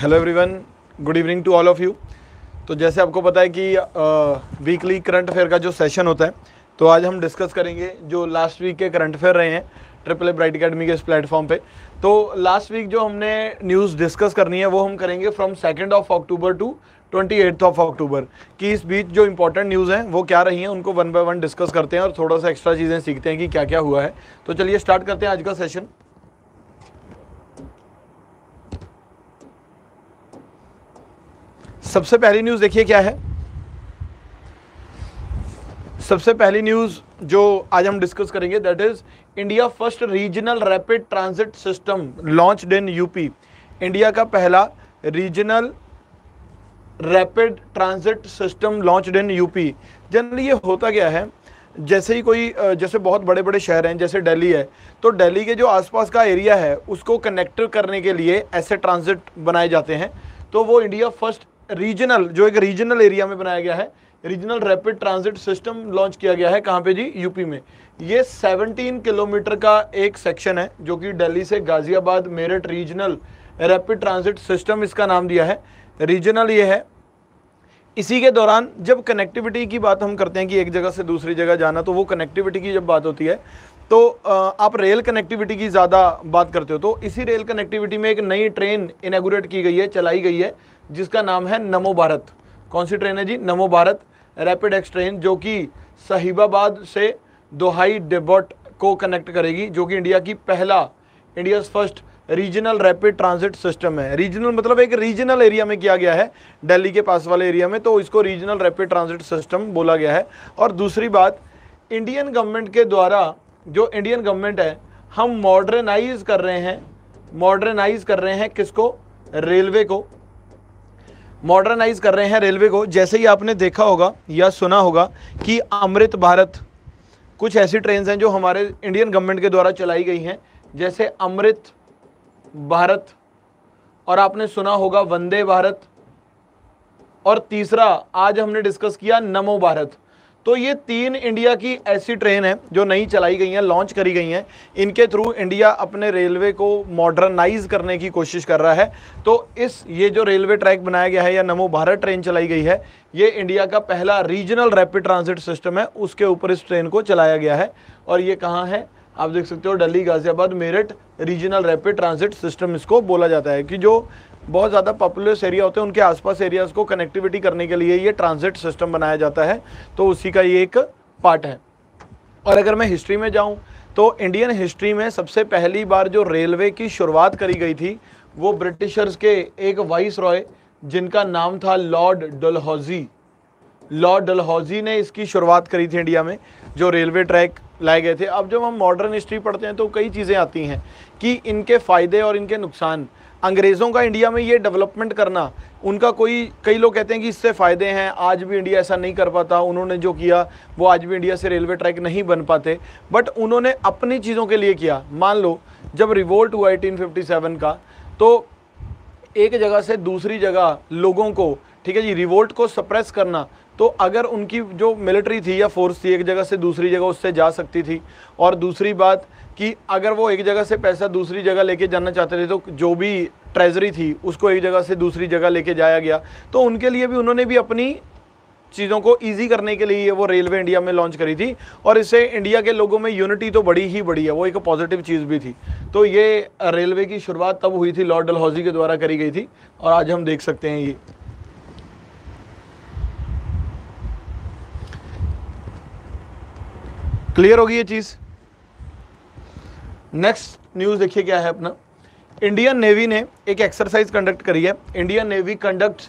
Hello everyone good evening to all of you तो जैसे आपको पता है कि वीकली करंट अफेयर का जो सेशन होता है तो आज हम डिस्कस करेंगे जो लास्ट वीक के करंट अफेयर रहे हैं ट्रिपल ए ब्राइट अकेडमी के इस प्लेटफॉर्म पे तो लास्ट वीक जो हमने न्यूज़ डिस्कस करनी है वो हम करेंगे from second of October to twenty eighth of October कि इस बीच जो इंपॉर्टेंट न्यूज़ हैं वो क्या रही हैं उनको वन बाय वन डिस्कस करते हैं और थोड़ा सा एक्स्ट्रा चीज़ें सीखते हैं कि क्या क्या हुआ है तो चलिए स्टार्ट करते हैं आज का सेशन सबसे पहली न्यूज़ देखिए क्या है सबसे पहली न्यूज़ जो आज हम डिस्कस करेंगे that is India first regional rapid transit system launch in UP India का पहला regional rapid transit system launch in UP generally ये होता क्या है जैसे ही कोई जैसे बहुत बड़े बड़े शहर हैं जैसे दिल्ली है तो दिल्ली के जो आसपास का एरिया है उसको कनेक्ट करने के लिए ऐसे ट्रांजिट बनाए जाते हैं तो वो इंडिया फर्स्ट रीजनल जो एक रीजनल एरिया में बनाया गया है regional rapid transit system launch किया गया है कहाँ पे जी यूपी में ये 17 किलोमीटर का एक सेक्शन है जो कि दिल्ली से Ghaziabad Meerut regional rapid transit system इसका नाम दिया है रीजनल ये है इसी के दौरान जब कनेक्टिविटी की बात हम करते हैं कि एक जगह से दूसरी जगह जाना तो वो कनेक्टिविटी की जब बात होती है तो आप रेल कनेक्टिविटी की ज़्यादा बात करते हो तो इसी रेल कनेक्टिविटी में एक नई ट्रेन इनागोरेट की गई है चलाई गई है जिसका नाम है नमो भारत कौन सी ट्रेन है जी नमो भारत रैपिड एक्स ट्रेन जो कि साहिबाबाद से दोहाई डेबोट को कनेक्ट करेगी जो कि इंडिया की पहला India first regional rapid transit system है रीजनल मतलब एक रीजनल एरिया में किया गया है दिल्ली के पास वाले एरिया में तो इसको रीजनल रैपिड ट्रांजिट सिस्टम बोला गया है और दूसरी बात इंडियन गवर्नमेंट के द्वारा जो इंडियन गवर्नमेंट है हम मॉडर्नाइज कर रहे हैं मॉडर्नाइज कर रहे हैं किसको रेलवे को मॉडर्नाइज कर रहे हैं रेलवे को जैसे ही आपने देखा होगा या सुना होगा कि अमृत भारत कुछ ऐसी ट्रेन हैं जो हमारे इंडियन गवर्नमेंट के द्वारा चलाई गई हैं जैसे अमृत भारत और आपने सुना होगा वंदे भारत और तीसरा आज हमने डिस्कस किया नमो भारत तो ये तीन इंडिया की ऐसी ट्रेन है जो नई चलाई गई हैं लॉन्च करी गई हैं इनके थ्रू इंडिया अपने रेलवे को मॉडर्नाइज करने की कोशिश कर रहा है तो इस ये जो रेलवे ट्रैक बनाया गया है या नमो भारत ट्रेन चलाई गई है ये इंडिया का पहला रीजनल रैपिड ट्रांसिट सिस्टम है उसके ऊपर इस ट्रेन को चलाया गया है और ये कहाँ है आप देख सकते हो Delhi Ghaziabad Meerut regional rapid transit system इसको बोला जाता है कि जो बहुत ज़्यादा पॉपुलस एरिया होते हैं उनके आसपास एरियाज़ को कनेक्टिविटी करने के लिए ये ट्रांजिट सिस्टम बनाया जाता है तो उसी का ये एक पार्ट है और अगर मैं हिस्ट्री में जाऊँ तो इंडियन हिस्ट्री में सबसे पहली बार जो रेलवे की शुरुआत करी गई थी वो ब्रिटिशर्स के एक वाइस रॉय जिनका नाम था लॉर्ड डलहौजी लॉर्ड डलहौजी ने इसकी शुरुआत करी थी इंडिया में जो रेलवे ट्रैक लाए गए थे अब जब हम मॉडर्न हिस्ट्री पढ़ते हैं तो कई चीज़ें आती हैं कि इनके फ़ायदे और इनके नुकसान अंग्रेज़ों का इंडिया में ये डेवलपमेंट करना उनका कोई कई लोग कहते हैं कि इससे फ़ायदे हैं आज भी इंडिया ऐसा नहीं कर पाता उन्होंने जो किया वो आज भी इंडिया से रेलवे ट्रैक नहीं बन पाते बट उन्होंने अपनी चीज़ों के लिए किया मान लो जब रिवोल्ट हुआ एटीन का तो एक जगह से दूसरी जगह लोगों को ठीक है जी रिवोल्ट को सप्रेस करना तो अगर उनकी जो मिलिट्री थी या फोर्स थी एक जगह से दूसरी जगह उससे जा सकती थी और दूसरी बात कि अगर वो एक जगह से पैसा दूसरी जगह लेके जाना चाहते थे तो जो भी ट्रेजरी थी उसको एक जगह से दूसरी जगह लेके जाया गया तो उनके लिए भी उन्होंने भी अपनी चीज़ों को ईजी करने के लिए वो रेलवे इंडिया में लॉन्च करी थी और इससे इंडिया के लोगों में यूनिटी तो बड़ी ही बड़ी है वो एक पॉजिटिव चीज़ भी थी तो ये रेलवे की शुरुआत तब हुई थी लॉर्ड डलहौजी के द्वारा करी गई थी और आज हम देख सकते हैं ये क्लियर होगी ये चीज़ नेक्स्ट न्यूज़ देखिए क्या है अपना इंडियन नेवी ने एक एक्सरसाइज कंडक्ट करी है Indian navy conduct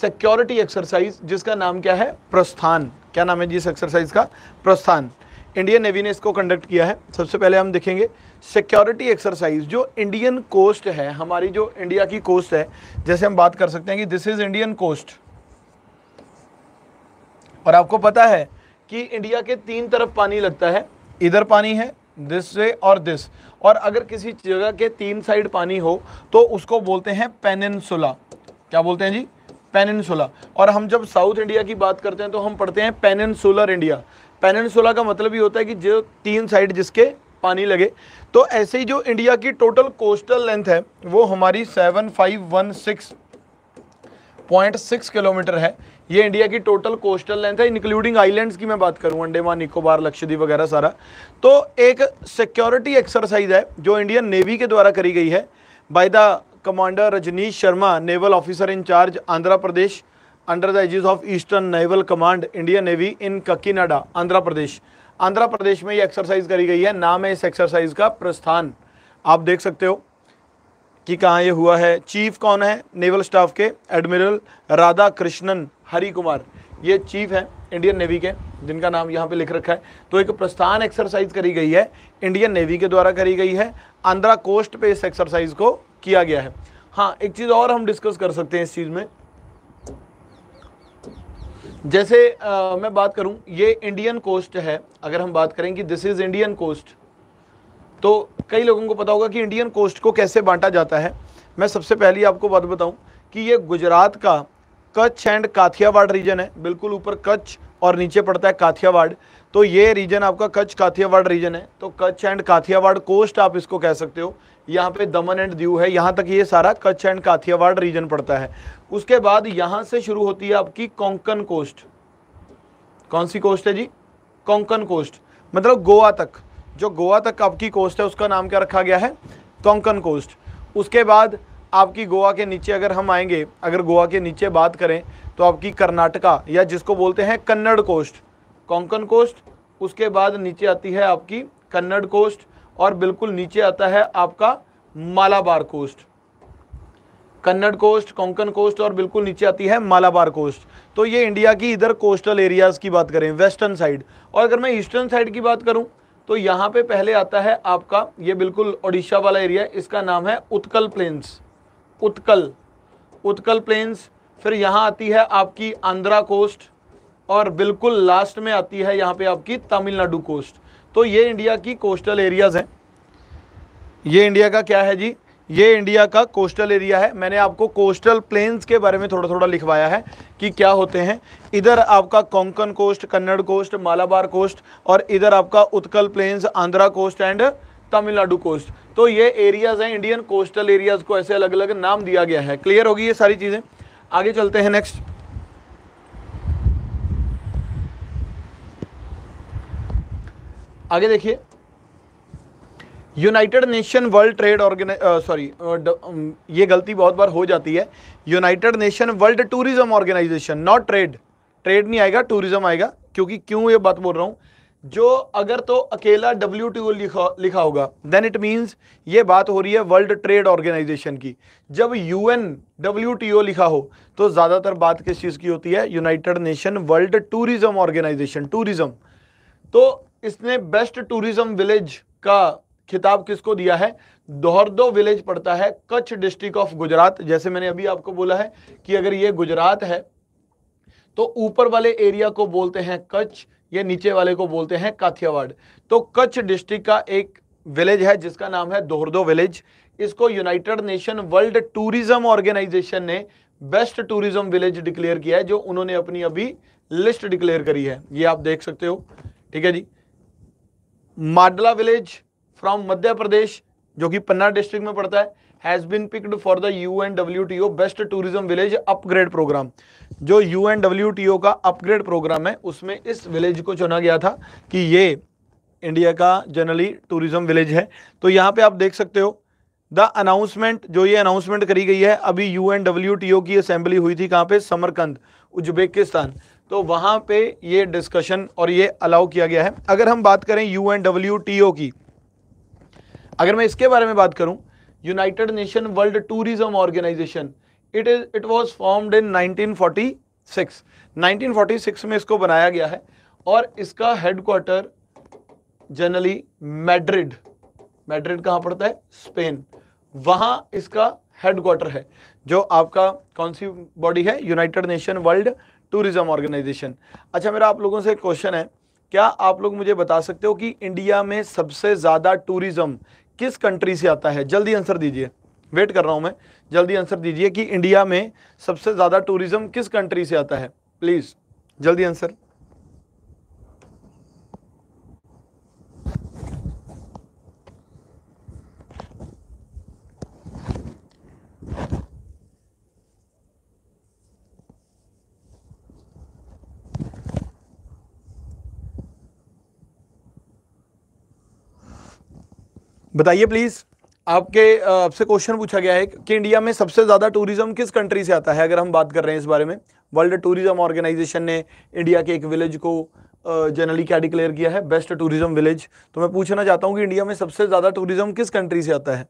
security exercise जिसका नाम क्या है प्रस्थान क्या नाम है जिस एक्सरसाइज का प्रस्थान इंडियन नेवी ने इसको कंडक्ट किया है सबसे पहले हम देखेंगे सिक्योरिटी एक्सरसाइज जो इंडियन कोस्ट है हमारी जो इंडिया की कोस्ट है जैसे हम बात कर सकते हैं कि दिस इज इंडियन कोस्ट और आपको पता है कि इंडिया के तीन तरफ पानी लगता है इधर पानी है दिस से और दिस और अगर किसी जगह के तीन साइड पानी हो तो उसको बोलते हैं पेनिनसुला क्या बोलते हैं जी पेनिनसुला और हम जब साउथ इंडिया की बात करते हैं तो हम पढ़ते हैं पेनिनसुलर इंडिया पेनिनसुला का मतलब ये होता है कि जो तीन साइड जिसके पानी लगे तो ऐसे ही जो इंडिया की टोटल कोस्टल लेंथ है वो हमारी seven five one six point six kilometre है ये इंडिया की टोटल कोस्टल लेंथ है इंक्लूडिंग आइलैंड्स की मैं बात करूँ अंडेमान निकोबार लक्षद्वीप वगैरह सारा तो एक सिक्योरिटी एक्सरसाइज है जो इंडियन नेवी के द्वारा करी गई है by the commander Rajneesh Sharma naval officer in charge Andhra Pradesh under the aegis of eastern naval command Indian navy in Kakinada Andhra Pradesh Andhra Pradesh में ये एक्सरसाइज करी गई है नाम है इस एक्सरसाइज का प्रस्थान आप देख सकते हो कि कहाँ ये हुआ है चीफ कौन है नेवल स्टाफ के एडमिरल राधा कृष्णन हरी कुमार ये चीफ है इंडियन नेवी के जिनका नाम यहाँ पे लिख रखा है तो एक प्रस्थान एक्सरसाइज करी गई है इंडियन नेवी के द्वारा करी गई है आंध्रा कोस्ट पे इस एक्सरसाइज को किया गया है हाँ एक चीज़ और हम डिस्कस कर सकते हैं इस चीज़ में जैसे आ, मैं बात करूं ये इंडियन कोस्ट है अगर हम बात करें कि दिस इज इंडियन कोस्ट तो कई लोगों को पता होगा कि इंडियन कोस्ट को कैसे बांटा जाता है मैं सबसे पहले आपको बात बताऊं कि ये गुजरात का कच्छ एंड काथियावाड़ रीजन है बिल्कुल ऊपर कच्छ और नीचे पड़ता है काथियावाड़ तो ये रीजन आपका कच्छ काथियावाड़ रीजन है तो कच्छ एंड काथियावाड़ कोस्ट आप इसको कह सकते हो यहाँ पे दमन एंड दीव है यहाँ तक ये सारा कच्छ एंड काथियावाड़ रीजन पड़ता है उसके बाद यहाँ से शुरू होती है आपकी कोंकण कोस्ट कौन सी कोस्ट है जी कोंकण कोस्ट मतलब गोवा तक जो गोवा तक आपकी कोस्ट है उसका नाम क्या रखा गया है कोंकण कोस्ट उसके बाद आपकी गोवा के नीचे अगर हम आएंगे अगर गोवा के नीचे बात करें तो आपकी कर्नाटका या जिसको बोलते हैं कन्नड़ कोस्ट कोंकण कोस्ट उसके बाद नीचे आती है आपकी कन्नड़ कोस्ट और बिल्कुल नीचे आता है आपका Malabar coast Kannada coast Konkan coast और बिल्कुल नीचे आती है मालाबार कोस्ट तो ये इंडिया की इधर कोस्टल एरियाज़ की बात करें वेस्टर्न साइड और अगर मैं ईस्टर्न साइड की बात करूं तो यहाँ पे पहले आता है आपका ये बिल्कुल ओडिशा वाला एरिया इसका नाम है उत्कल प्लेन्स उत्कल उत्कल प्लेन्स फिर यहाँ आती है आपकी आंध्रा कोस्ट और बिल्कुल लास्ट में आती है यहाँ पे आपकी तमिलनाडु कोस्ट तो ये इंडिया की कोस्टल एरियाज हैं ये इंडिया का क्या है जी ये इंडिया का कोस्टल एरिया है मैंने आपको कोस्टल प्लेन्स के बारे में थोड़ा थोड़ा लिखवाया है कि क्या होते हैं इधर आपका Konkan coast Kannada coast Malabar coast और इधर आपका Utkal plains Andhra coast and Tamil Nadu coast तो ये एरियाज हैं इंडियन कोस्टल एरियाज को ऐसे अलग अलग नाम दिया गया है क्लियर होगी ये सारी चीज़ें आगे चलते हैं नेक्स्ट आगे देखिए यूनाइटेड नेशन वर्ल्ड ट्रेड ऑर्गेना सॉरी ये गलती बहुत बार हो जाती है United Nation World Tourism Organisation not trade trade नहीं आएगा टूरिज्म आएगा क्योंकि क्यों ये बात बोल रहा हूं जो अगर तो अकेला डब्ल्यू टी ओ लिखा लिखा होगा देन इट मीन्स ये बात हो रही है वर्ल्ड ट्रेड ऑर्गेनाइजेशन की जब U N W T O लिखा हो तो ज़्यादातर बात किस चीज़ की होती है United Nation World Tourism Organisation tourism तो इसने बेस्ट टूरिज़म विलेज का खिताब किसको दिया है दोहरदो विलेज पड़ता है कच्छ डिस्ट्रिक्ट ऑफ गुजरात जैसे मैंने अभी आपको बोला है कि अगर ये गुजरात है तो ऊपर वाले एरिया को बोलते हैं कच्छ ये नीचे वाले को बोलते हैं काथियावाड़ तो कच्छ डिस्ट्रिक्ट का एक विलेज है जिसका नाम है दोहरदो विलेज इसको United Nation World Tourism Organisation ने बेस्ट टूरिज्म विलेज डिक्लेयर किया है जो उन्होंने अपनी अभी लिस्ट डिक्लेयर करी है ये आप देख सकते हो ठीक है जी माडला विलेज फ्रॉम मध्य प्रदेश जो कि पन्ना डिस्ट्रिक्ट में पड़ता है has been picked for the U N W T O best tourism village upgrade programme जो U N W T O का अपग्रेड प्रोग्राम है उसमें इस विलेज को चुना गया था कि ये इंडिया का जनरली टूरिज्म विलेज है तो यहाँ पे आप देख सकते हो द अनाउंसमेंट जो ये अनाउंसमेंट करी गई है अभी U N W T O की असेंबली हुई थी कहाँ पे समरकंद उज्बेकिस्तान तो वहाँ पे ये डिस्कशन और ये अलाउ किया गया है अगर हम बात करें U N W T O की अगर मैं इसके बारे में बात करूँ United Nation World Tourism Organisation it is it was formed in 1946 1946 में इसको बनाया गया है और इसका हेडक्वार्टर जनरली मैड्रिड मैड्रिड कहाँ पड़ता है स्पेन वहाँ इसका हेडक्वार्टर है जो आपका कौन सी बॉडी है United Nation World Tourism Organisation अच्छा मेरा आप लोगों से क्वेश्चन है क्या आप लोग मुझे बता सकते हो कि इंडिया में सबसे ज़्यादा टूरिज्म किस कंट्री से आता है जल्दी आंसर दीजिए वेट कर रहा हूं मैं जल्दी आंसर दीजिए कि इंडिया में सबसे ज़्यादा टूरिज्म किस कंट्री से आता है प्लीज़ जल्दी आंसर बताइए प्लीज़ आपके आपसे क्वेश्चन पूछा गया है कि इंडिया में सबसे ज़्यादा टूरिज्म किस कंट्री से आता है अगर हम बात कर रहे हैं इस बारे में वर्ल्ड टूरिज्म ऑर्गेनाइजेशन ने इंडिया के एक विलेज को जनरली क्या डिक्लेयर किया है बेस्ट टूरिज्म विलेज तो मैं पूछना चाहता हूँ कि इंडिया में सबसे ज़्यादा टूरिज्म किस कंट्री से आता है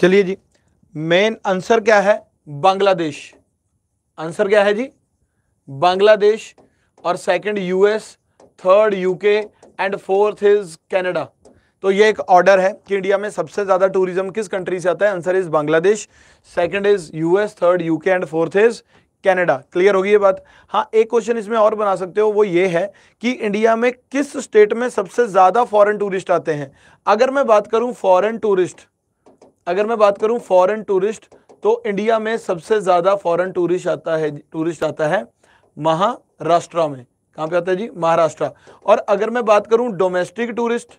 चलिए जी मेन आंसर क्या है बांग्लादेश आंसर क्या है जी बांग्लादेश और second US third UK and fourth is Canada तो ये एक ऑर्डर है कि इंडिया में सबसे ज़्यादा टूरिज्म किस कंट्री से आता है answer is Bangladesh second is US third UK and fourth is Canada clear होगी ये बात हाँ एक क्वेश्चन इसमें और बना सकते हो वो ये है कि इंडिया में किस स्टेट में सबसे ज़्यादा फॉरेन टूरिस्ट आते हैं अगर मैं बात करूँ फॉरेन टूरिस्ट अगर मैं बात करूं फॉरेन टूरिस्ट तो इंडिया में सबसे ज़्यादा फॉरेन टूरिस्ट आता है टूरिस्ट आता है महाराष्ट्र में कहाँ पे आता है जी महाराष्ट्र और अगर मैं बात करूं डोमेस्टिक टूरिस्ट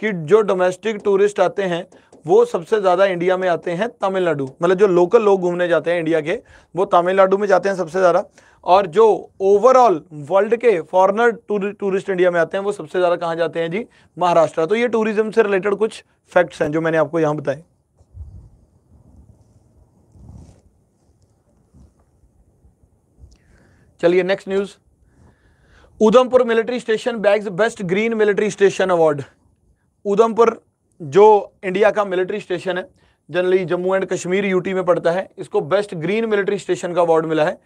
कि जो डोमेस्टिक टूरिस्ट आते हैं वो सबसे ज़्यादा इंडिया में आते हैं तमिलनाडु मतलब जो लोकल लोग घूमने जाते हैं इंडिया के वो तमिलनाडु में जाते हैं सबसे ज़्यादा और जो ओवरऑल वर्ल्ड के फॉरनर टूरिस्ट इंडिया में आते हैं वो सबसे ज़्यादा कहाँ जाते हैं जी महाराष्ट्र तो ये टूरिज्म से रिलेटेड कुछ फैक्ट्स हैं जो मैंने आपको यहाँ बताए चलिए next news Udhampur military station bags best green military station award Udhampur जो इंडिया का मिलिट्री स्टेशन है generally Jammu and Kashmir UT में पड़ता है इसको बेस्ट ग्रीन मिलिट्री स्टेशन का अवार्ड मिला है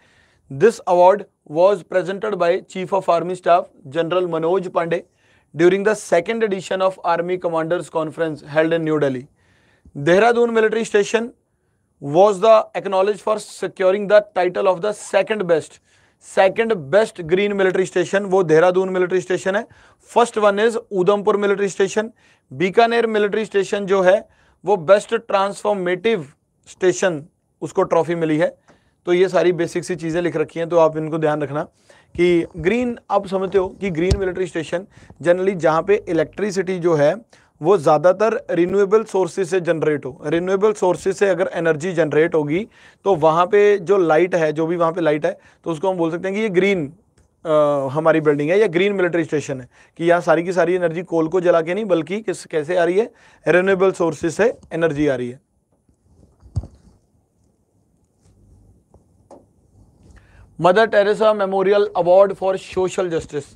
this award was presented by chief of army staff general Manoj Pande during the second edition of army commanders conference held in New Delhi Dehradun military station was the acknowledge for securing the title of the second best second best green military station वो Dehradun military station है first one is Udhampur military station Bikaner military station जो है वो best transformative station उसको trophy मिली है तो ये सारी बेसिक सी चीज़ें लिख रखी हैं तो आप इनको ध्यान रखना कि ग्रीन आप समझते हो कि ग्रीन मिलिट्री स्टेशन जनरली जहाँ पे इलेक्ट्रिसिटी जो है वो ज़्यादातर रिन्यूएबल सोर्सेज से जनरेट हो रिन्यूएबल सोर्सेज से अगर एनर्जी जनरेट होगी तो वहाँ पे जो लाइट है जो भी वहाँ पे लाइट है तो उसको हम बोल सकते हैं कि ये ग्रीन आ, हमारी बिल्डिंग है या ग्रीन मिलिट्री स्टेशन है कि यहाँ सारी की सारी एनर्जी कोल को जला के नहीं बल्कि किस कैसे आ रही है रिन्यूएबल सोर्सेज से एनर्जी आ रही है Mother Teresa memorial award for social justice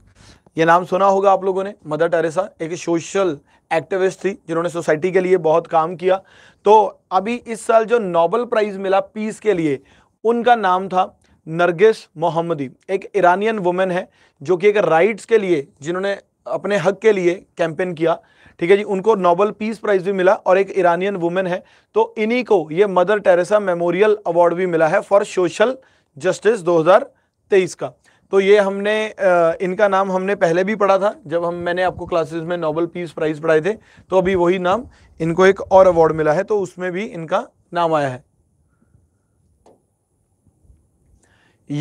ये नाम सुना होगा आप लोगों ने मदर टेरेसा एक सोशल एक्टिविस्ट थी जिन्होंने सोसाइटी के लिए बहुत काम किया तो अभी इस साल जो नोबल प्राइज़ मिला पीस के लिए उनका नाम था नरगिस मोहम्मदी एक ईरानियन वुमेन है जो कि एक राइट्स के लिए जिन्होंने अपने हक के लिए कैंपेन किया ठीक है जी उनको नोबल पीस प्राइज़ भी मिला और एक ईरानियन वुमेन है तो इन्हीं को ये मदर टेरेसा मेमोरियल अवार्ड भी मिला है फॉर सोशल जस्टिस 2023 का तो ये हमने इनका नाम हमने पहले भी पढ़ा था जब हम मैंने आपको क्लासेस में नोबल पीस प्राइज पढ़ाए थे तो अभी वही नाम इनको एक और अवार्ड मिला है तो उसमें भी इनका नाम आया है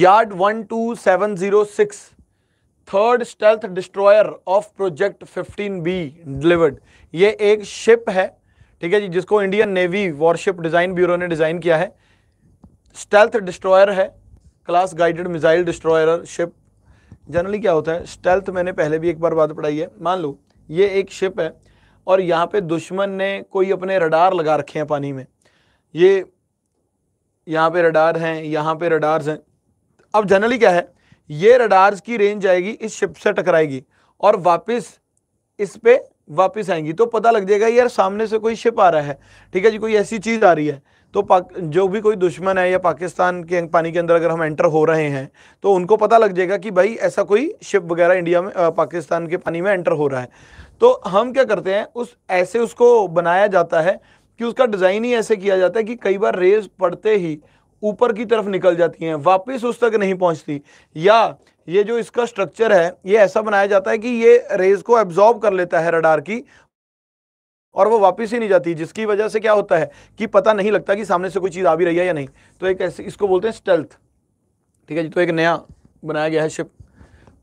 yard one two seven zero six third stealth destroyer of project fifteen B delivered ये एक शिप है ठीक है जी जिसको Indian navy warship design bureau ने डिजाइन किया है स्टेल्थ डिस्ट्रॉयर है class guided missile destroyer ship generally क्या होता है स्टेल्थ मैंने पहले भी एक बार बात पढ़ाई है मान लो ये एक शिप है और यहाँ पे दुश्मन ने कोई अपने रडार लगा रखे हैं पानी में ये यहाँ पे रडार हैं यहाँ पे रडार्स हैं अब जनरली क्या है ये रडार्स की रेंज आएगी इस शिप से टकराएगी और वापस इस पर वापस आएंगी तो पता लग जाएगा यार सामने से कोई शिप आ रहा है ठीक है जी कोई ऐसी चीज़ आ रही है तो जो भी कोई दुश्मन है या पाकिस्तान के पानी के अंदर अगर हम एंटर हो रहे हैं तो उनको पता लग जाएगा कि भाई ऐसा कोई शिप वगैरह इंडिया में पाकिस्तान के पानी में एंटर हो रहा है तो हम क्या करते हैं उस ऐसे उसको बनाया जाता है कि उसका डिज़ाइन ही ऐसे किया जाता है कि कई बार रेज पड़ते ही ऊपर की तरफ निकल जाती हैं वापस उस तक नहीं पहुंचती या ये जो इसका स्ट्रक्चर है ये ऐसा बनाया जाता है कि ये रेज को एब्जॉर्ब कर लेता है रडार की और वो वापस ही नहीं जाती जिसकी वजह से क्या होता है कि पता नहीं लगता कि सामने से कोई चीज़ आ भी रही है या नहीं तो एक ऐसे इसको बोलते हैं स्टेल्थ ठीक है जी तो एक नया बनाया गया है ship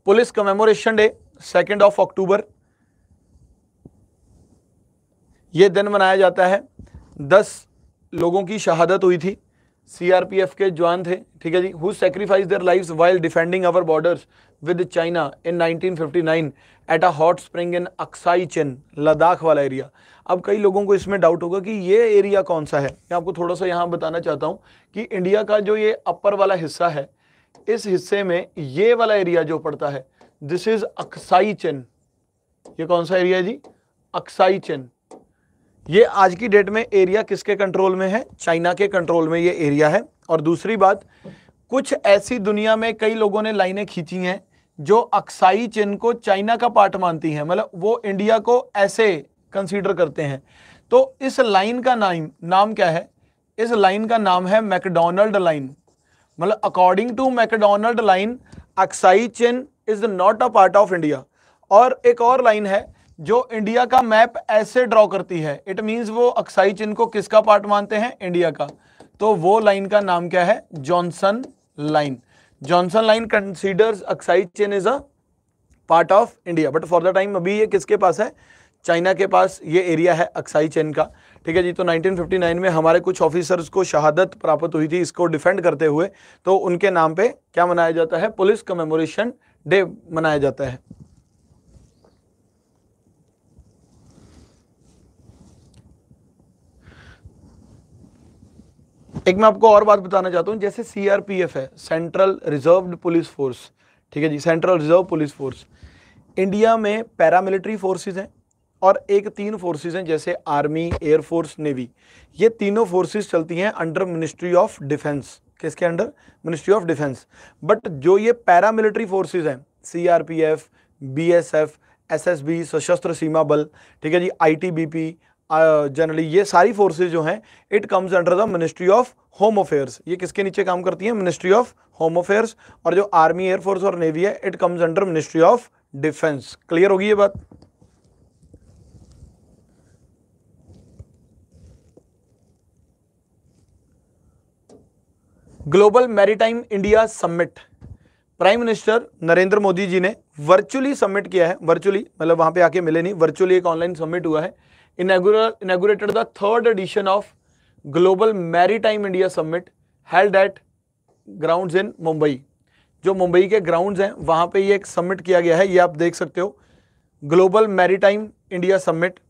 police commemoration day second of October ये दिन मनाया जाता है दस लोगों की शहादत हुई थी सीआरपीएफ के जवान थे ठीक है जी who sacrifice their life while defending our borders with China in 1959 at a hot spring in Aksai Chin Ladakh वाला एरिया अब कई लोगों को इसमें डाउट होगा कि ये एरिया कौन सा है मैं आपको थोड़ा सा यहाँ बताना चाहता हूँ कि इंडिया का जो ये अपर वाला हिस्सा है इस हिस्से में ये वाला एरिया जो पड़ता है दिस इज अक्साई चेन ये कौन सा एरिया है जी अक्साई चेन ये आज की डेट में एरिया किसके कंट्रोल में है चाइना के कंट्रोल में ये एरिया है और दूसरी बात कुछ ऐसी दुनिया में कई लोगों ने लाइनें खींची हैं जो अक्साई चेन को चाइना का पार्ट मानती हैं मतलब वो इंडिया को ऐसे कंसीडर करते हैं तो इस लाइन का नाम नाम क्या है इस लाइन का नाम है मैकडोनल्ड लाइन मतलब according to McDonald line Aksai Chin is not a part of India और एक और लाइन है जो इंडिया का मैप ऐसे ड्रॉ करती है इट मींस वो अक्साई चिन्ह को किसका पार्ट मानते हैं इंडिया का तो वो लाइन का नाम क्या है Johnson line Johnson line considers Aksai Chin is a part of India but for the time अभी ये किसके पास है चाइना के पास ये एरिया है अक्साई चेन का ठीक है जी तो 1959 में हमारे कुछ ऑफिसर्स को शहादत प्राप्त हुई थी इसको डिफेंड करते हुए तो उनके नाम पे क्या मनाया जाता है पुलिस कमेमोरेशन डे मनाया जाता है एक मैं आपको और बात बताना चाहता हूं जैसे सीआरपीएफ है सेंट्रल रिजर्व पुलिस फोर्स ठीक है जी central reserve police force India में पैरामिलिट्री फोर्सेस हैं और एक तीन फोर्सेज हैं जैसे आर्मी एयरफोर्स नेवी ये तीनों फोर्सेज चलती हैं अंडर मिनिस्ट्री ऑफ डिफेंस किसके under ministry of defence but जो ये पैरामिलिट्री फोर्सेज हैं CRPF BSF SSB Sashastra Seema बल ठीक है जी आईटीबीपी जनरली ये सारी फोर्सेज जो हैं it comes under the ministry of home affairs ये किसके नीचे काम करती हैं मिनिस्ट्री ऑफ होम अफेयर्स और जो आर्मी एयरफोर्स और नेवी है it comes under ministry of defence clear होगी ये बात Global Maritime India Summit prime minister Narendra Modi ji ने वर्चुअली सबमिट किया है वर्चुअली मतलब वहां पे आके मिले नहीं वर्चुअली एक ऑनलाइन सबमिट हुआ है inaugurated the third edition of Global Maritime India submit held at grounds in Mumbai जो मुंबई के ग्राउंड्स हैं वहां पे ये एक सबमिट किया गया है ये आप देख सकते हो ग्लोबल मैरीटाइम इंडिया सम्मिट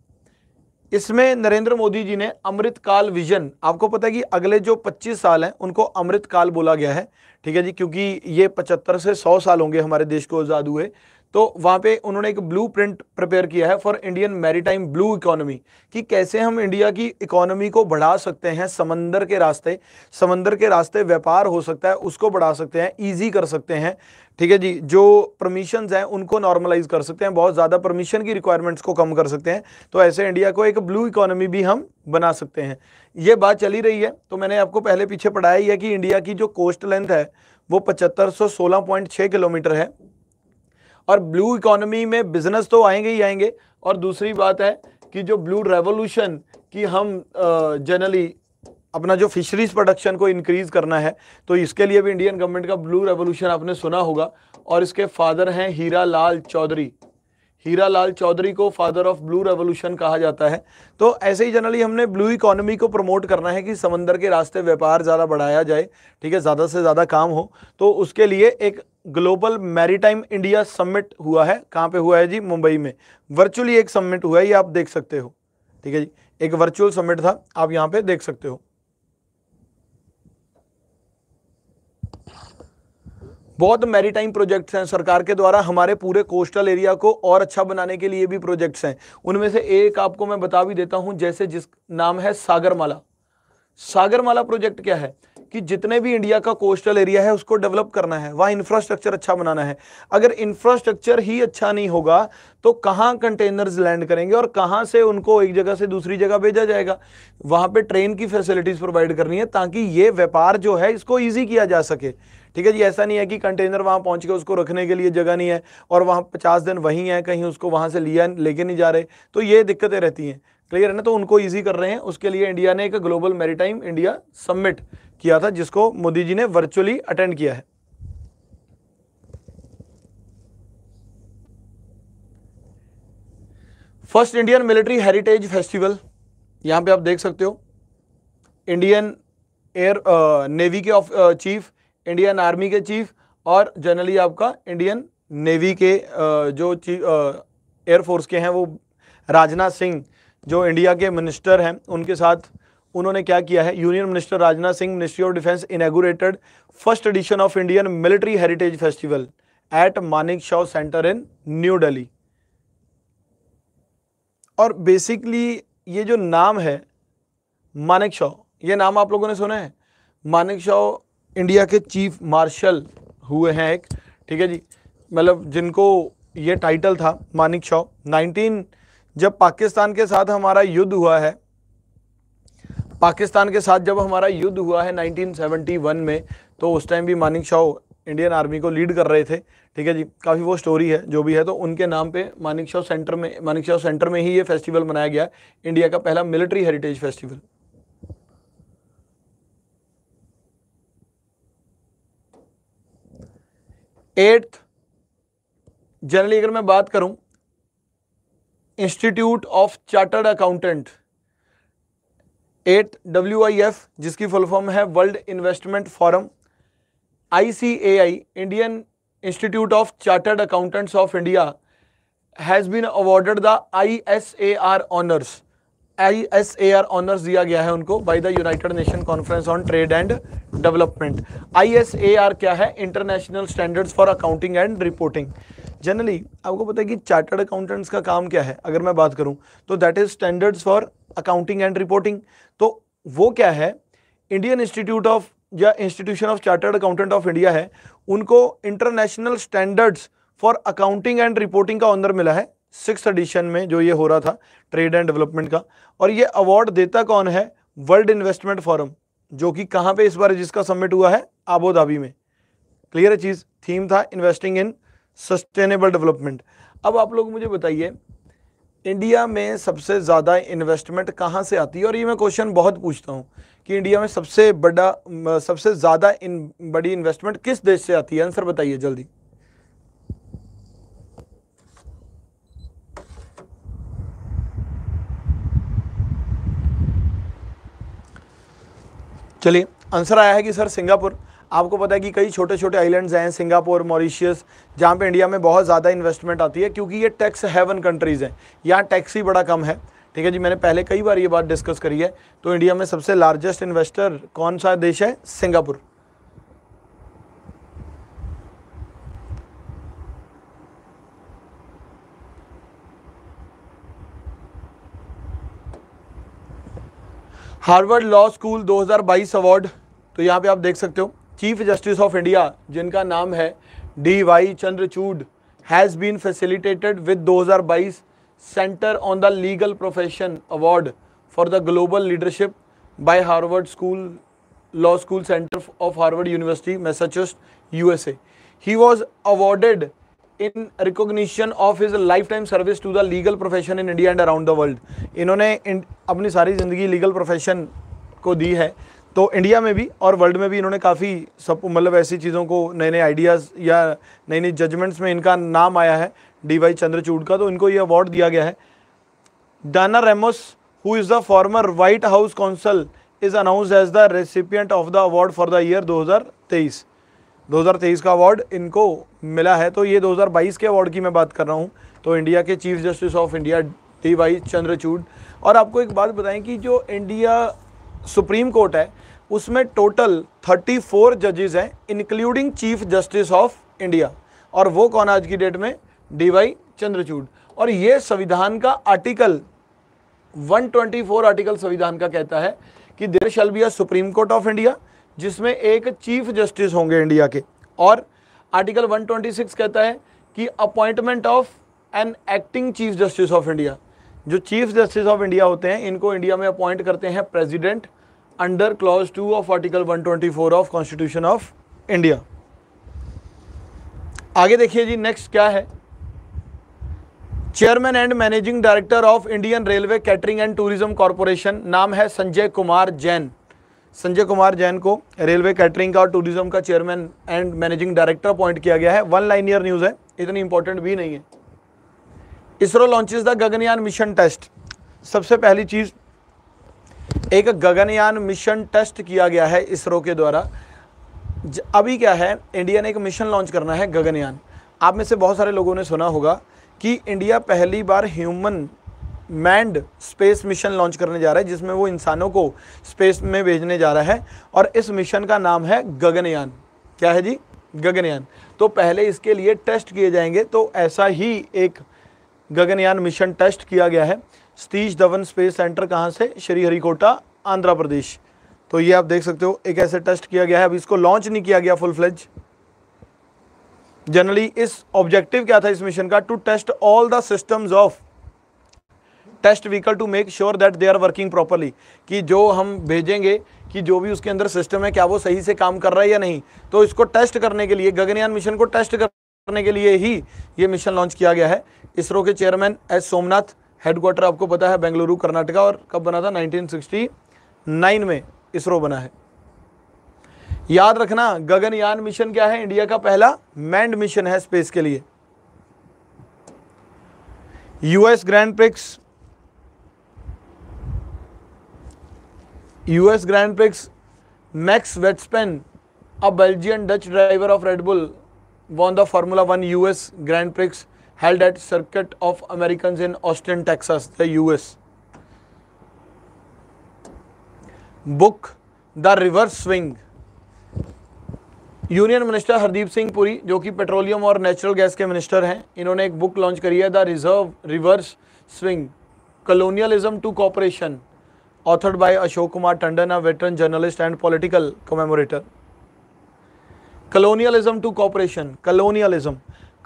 इसमें नरेंद्र मोदी जी ने अमृतकाल विजन आपको पता है कि अगले जो 25 साल हैं उनको अमृतकाल बोला गया है ठीक है जी क्योंकि ये 75 से 100 साल होंगे हमारे देश को आज़ाद हुए तो वहाँ पे उन्होंने एक ब्लू प्रिंट प्रिपेयर किया है for Indian maritime blue economy कि कैसे हम इंडिया की इकोनॉमी को बढ़ा सकते हैं समंदर के रास्ते समंदर के रास्ते व्यापार हो सकता है उसको बढ़ा सकते हैं ईजी कर सकते हैं ठीक है जी जो परमिशन हैं उनको नॉर्मलाइज कर सकते हैं बहुत ज़्यादा परमिशन की रिक्वायरमेंट्स को कम कर सकते हैं तो ऐसे इंडिया को एक ब्लू इकोनॉमी भी हम बना सकते हैं ये बात चली रही है तो मैंने आपको पहले पीछे पढ़ाया ही है कि इंडिया की जो कोस्ट लेंथ है वो पचहत्तर किलोमीटर है और ब्लू इकोनॉमी में बिजनेस तो आएंगे ही आएंगे और दूसरी बात है कि जो ब्लू रेवोल्यूशन की हम जनरली अपना जो फिशरीज प्रोडक्शन को इंक्रीज करना है तो इसके लिए भी इंडियन गवर्नमेंट का ब्लू रेवोल्यूशन आपने सुना होगा और इसके फादर हैं हीरा लाल चौधरी हीरा लाल चौधरी को फादर ऑफ ब्लू रेवोल्यूशन कहा जाता है तो ऐसे ही जनरली हमने ब्लू इकोनॉमी को प्रमोट करना है कि समंदर के रास्ते व्यापार ज़्यादा बढ़ाया जाए ठीक है ज़्यादा से ज़्यादा काम हो तो उसके लिए एक ग्लोबल मैरीटाइम इंडिया समिट हुआ है कहाँ पे हुआ है जी मुंबई में वर्चुअली एक समिट हुआ है ये आप देख सकते हो ठीक है जी एक वर्चुअल समिट था आप यहाँ पे देख सकते हो बहुत मैरीटाइम प्रोजेक्ट्स हैं सरकार के द्वारा हमारे पूरे कोस्टल एरिया को और अच्छा बनाने के लिए भी प्रोजेक्ट्स हैं उनमें से एक आपको मैं बता भी देता हूं जैसे जिस नाम है सागरमाला सागरमाला प्रोजेक्ट क्या है कि जितने भी इंडिया का कोस्टल एरिया है उसको डेवलप करना है वहाँ इंफ्रास्ट्रक्चर अच्छा बनाना है अगर इंफ्रास्ट्रक्चर ही अच्छा नहीं होगा तो कहाँ कंटेनर्स लैंड करेंगे और कहाँ से उनको एक जगह से दूसरी जगह भेजा जाएगा वहां पे ट्रेन की फैसिलिटीज़ प्रोवाइड करनी है ताकि ये व्यापार जो है इसको ईजी किया जा सके ठीक है जी ऐसा नहीं है कि कंटेनर वहाँ पहुंच के उसको रखने के लिए जगह नहीं है और वहाँ पचास दिन वहीं है कहीं उसको वहां से लिया लेके नहीं जा रहे तो ये दिक्कतें रहती हैं क्लियर है ना तो उनको ईजी कर रहे हैं उसके लिए इंडिया ने एक ग्लोबल मेरीटाइम इंडिया सबमिट किया था जिसको मोदी जी ने वर्चुअली अटेंड किया है first Indian military heritage festival यहां पे आप देख सकते हो इंडियन एयर नेवी के ऑफ चीफ इंडियन आर्मी के चीफ और जनरली आपका इंडियन नेवी के uh, जो चीफ एयरफोर्स के हैं वो राजनाथ सिंह जो इंडिया के मिनिस्टर हैं उनके साथ उन्होंने क्या किया है union minister Rajnath Singh ministry of defence inaugurated first edition of Indian military heritage festival at Manekshaw centre in New Delhi और बेसिकली ये जो नाम है मानिक शाह ये नाम आप लोगों ने सुना है मानिक शाह इंडिया के चीफ मार्शल हुए हैं एक ठीक है जी मतलब जिनको ये टाइटल था मानिक शाह नाइनटीन जब पाकिस्तान के साथ हमारा युद्ध हुआ है पाकिस्तान के साथ जब हमारा युद्ध हुआ है 1971 में तो उस टाइम भी मानिक शाह इंडियन आर्मी को लीड कर रहे थे ठीक है जी काफ़ी वो स्टोरी है जो भी है तो उनके नाम पे मानिक शाह सेंटर में मानिक शाह सेंटर में ही ये फेस्टिवल मनाया गया इंडिया का पहला military heritage festival eighth generally अगर मैं बात करूं institute of chartered accountant at W I F जिसकी फुल फॉर्म है world investment forum I C A I Indian institute of chartered accountants of India has been awarded the I S A R honours I S A R honours दिया गया है उनको by the United Nation conference on trade and development I S A are क्या है international standards for accounting and reporting generally आपको पता है कि चार्टर्ड अकाउंटेंट्स का काम क्या है अगर मैं बात करूं तो that is standards for accounting and reporting तो वो क्या है इंडियन इंस्टीट्यूट ऑफ या institution of chartered accountant of India है उनको international standards for accounting and reporting का ऑनर मिला है सिक्स एडिशन में जो ये हो रहा था ट्रेड एंड डेवलपमेंट का और ये अवार्ड देता कौन है वर्ल्ड इन्वेस्टमेंट फोरम जो कि कहाँ पे इस बार जिसका सबमिट हुआ है आबो धाबी में क्लियर है चीज़ थीम था इन्वेस्टिंग इन सस्टेनेबल डेवलपमेंट अब आप लोग मुझे बताइए इंडिया में सबसे ज़्यादा इन्वेस्टमेंट कहाँ से आती है और ये मैं क्वेश्चन बहुत पूछता हूँ कि इंडिया में सबसे बड़ा सबसे ज़्यादा इन बड़ी इन्वेस्टमेंट किस देश से आती है आंसर बताइए जल्दी चलिए आंसर आया है कि सर सिंगापुर आपको पता है कि कई छोटे छोटे आइलैंड्स हैं सिंगापुर मॉरिशियस जहाँ पे इंडिया में बहुत ज़्यादा इन्वेस्टमेंट आती है क्योंकि ये टैक्स हेवन कंट्रीज़ हैं यहाँ टैक्स ही बड़ा कम है ठीक है जी मैंने पहले कई बार ये बात डिस्कस करी है तो इंडिया में सबसे लार्जेस्ट इन्वेस्टर कौन सा देश है Singapore Harvard law school 2022 award तो यहाँ पे आप देख सकते हो चीफ जस्टिस ऑफ इंडिया जिनका नाम है D Y Chandrachud has been facilitated with 2022 centre on the legal profession award for the global leadership by Harvard school law school center of harvard university massachusetts usa he was awarded in recognition of his lifetime service to the legal profession in India and around the world इन्होंने अपनी सारी ज़िंदगी legal profession को दी है तो India में भी और वर्ल्ड में भी इन्होंने काफ़ी सब मतलब ऐसी चीज़ों को नए नए आइडियाज़ या नई नई जजमेंट्स में इनका नाम आया है डी वाई चंद्रचूड का तो इनको ये अवार्ड दिया गया है Dana Remus who is the former White House counsel is announce as the recipient of the award for the year तेईस 2023 का अवार्ड इनको मिला है तो ये 2022 के अवार्ड की मैं बात कर रहा हूँ तो इंडिया के chief justice of India D Y Chandrachud और आपको एक बात बताएं कि जो इंडिया सुप्रीम कोर्ट है उसमें टोटल 34 जजेस हैं including chief justice of India और वो कौन आज की डेट में डी वाई चंद्रचूड और ये संविधान का आर्टिकल 124 आर्टिकल संविधान का कहता है कि there shall be a supreme court of India जिसमें एक चीफ जस्टिस होंगे इंडिया के और आर्टिकल 126 कहता है कि appointment of an acting chief justice of India जो चीफ जस्टिस ऑफ इंडिया होते हैं इनको इंडिया में अपॉइंट करते हैं president under clause two of article 124 of constitution of India आगे देखिए जी नेक्स्ट क्या है chairman and managing director of Indian railway catering and tourism corporation नाम है संजय कुमार जैन संजय कुमार जैन को रेलवे कैटरिंग का और टूरिज्म का chairman and managing director appoint किया गया है वन लाइन ईयर न्यूज़ है इतनी इंपॉर्टेंट भी नहीं है ISRO launches the Gaganyaan mission test सबसे पहली चीज़ एक गगनयान मिशन टेस्ट किया गया है इसरो के द्वारा अभी क्या है इंडिया ने एक मिशन लॉन्च करना है गगनयान आप में से बहुत सारे लोगों ने सुना होगा कि इंडिया पहली बार human manned space mission launch करने जा रहा है जिसमें वो इंसानों को स्पेस में भेजने जा रहा है और इस मिशन का नाम है गगनयान क्या है जी गगनयान तो पहले इसके लिए टेस्ट किए जाएंगे तो ऐसा ही एक गगनयान मिशन टेस्ट किया गया है सतीश धवन स्पेस सेंटर कहाँ से श्रीहरिकोटा आंध्र प्रदेश तो ये आप देख सकते हो एक ऐसे टेस्ट किया गया है अब इसको लॉन्च नहीं किया गया फुल फ्लेज जनरली इस ऑब्जेक्टिव क्या था इस मिशन का to test all the systems of test vehicle to make sure that they are working properly कि जो हम भेजेंगे कि जो भी उसके अंदर सिस्टम है क्या वो सही से काम कर रहा है या नहीं तो इसको टेस्ट करने के लिए गगनयान मिशन को टेस्ट करने के लिए ही ये मिशन लॉन्च किया गया है इसरो के चेयरमैन एस सोमनाथ हेडक्वार्टर आपको पता है बेंगलुरु कर्नाटका और कब बना था 1969 में इसरो बना है याद रखना गगनयान मिशन क्या है इंडिया का पहला मैंड मिशन है स्पेस के लिए US grand prix US grand prix Max Verstappen a Belgian Dutch driver of Red Bull won the formula one US grand prix held at circuit of American in Austin Texas the US book the reverse swing union minister Hardeep Singh Puri जो कि petroleum और natural gas के minister हैं इन्होंने एक book launch करी है the reserve reverse swing colonialism to cooperation authored by Ashok Kumar Tandon, a veteran journalist and political commemorator. Colonialism to cooperation. Colonialism.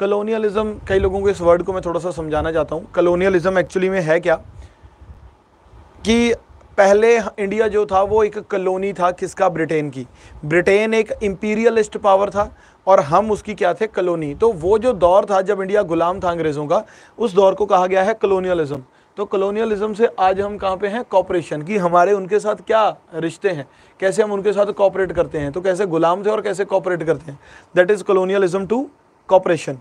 Colonialism, कई लोगों को इस वर्ड को मैं थोड़ा सा समझाना चाहता हूँ colonialism actually में है क्या कि पहले इंडिया जो था वो एक कलोनी था किसका ब्रिटेन की ब्रिटेन एक इम्पीरियलिस्ट पावर था और हम उसकी क्या थे कलोनी तो वो जो दौर था जब इंडिया गुलाम था अंग्रेज़ों का उस दौर को कहा गया है कलोनियलिज्म तो कॉलोनियलिज्म से आज हम कहाँ पे हैं कॉपरेशन की हमारे उनके साथ क्या रिश्ते हैं कैसे हम उनके साथ कॉपरेट करते हैं तो कैसे गुलाम थे और कैसे कॉपरेट करते हैं that is colonialism to cooperation